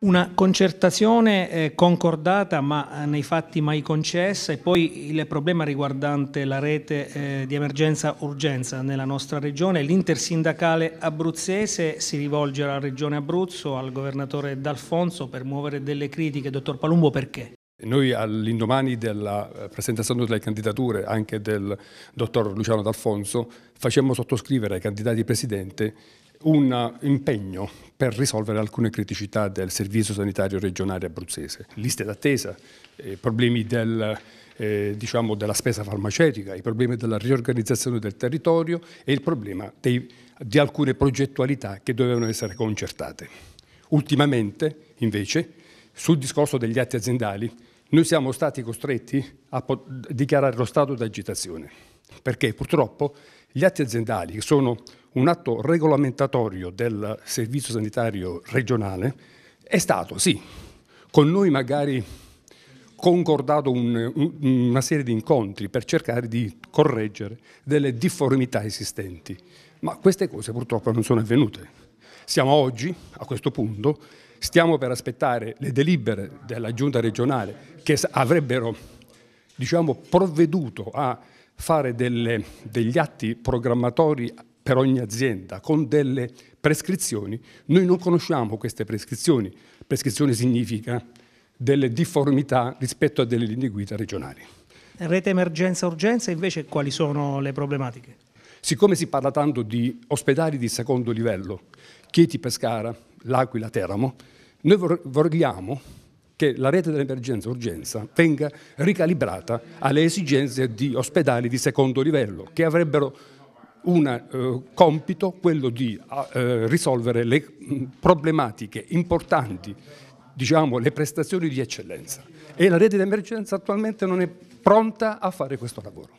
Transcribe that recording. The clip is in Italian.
Una concertazione eh, concordata ma eh, nei fatti mai concessa e poi il problema riguardante la rete eh, di emergenza-urgenza nella nostra regione. L'intersindacale abruzzese si rivolge alla regione Abruzzo, al governatore D'Alfonso per muovere delle critiche. Dottor Palumbo perché? Noi all'indomani della eh, presentazione delle candidature anche del dottor Luciano D'Alfonso facemmo sottoscrivere ai candidati presidente un impegno per risolvere alcune criticità del servizio sanitario regionale abruzzese. Liste d'attesa, eh, problemi del, eh, diciamo della spesa farmaceutica, i problemi della riorganizzazione del territorio e il problema dei, di alcune progettualità che dovevano essere concertate. Ultimamente, invece, sul discorso degli atti aziendali, noi siamo stati costretti a dichiarare lo stato d'agitazione, perché purtroppo gli atti aziendali, che sono un atto regolamentatorio del servizio sanitario regionale è stato, sì, con noi magari concordato un, un, una serie di incontri per cercare di correggere delle difformità esistenti, ma queste cose purtroppo non sono avvenute. Siamo oggi, a questo punto, stiamo per aspettare le delibere della giunta regionale che avrebbero diciamo, provveduto a fare delle, degli atti programmatori per ogni azienda con delle prescrizioni, noi non conosciamo queste prescrizioni. Prescrizione significa delle difformità rispetto a delle linee guida regionali. Rete emergenza-urgenza invece quali sono le problematiche? Siccome si parla tanto di ospedali di secondo livello, Chieti Pescara, L'Aquila Teramo, noi vogliamo che la rete dell'emergenza-urgenza venga ricalibrata alle esigenze di ospedali di secondo livello, che avrebbero un eh, compito, quello di eh, risolvere le mm, problematiche importanti, diciamo le prestazioni di eccellenza. E la rete d'emergenza attualmente non è pronta a fare questo lavoro.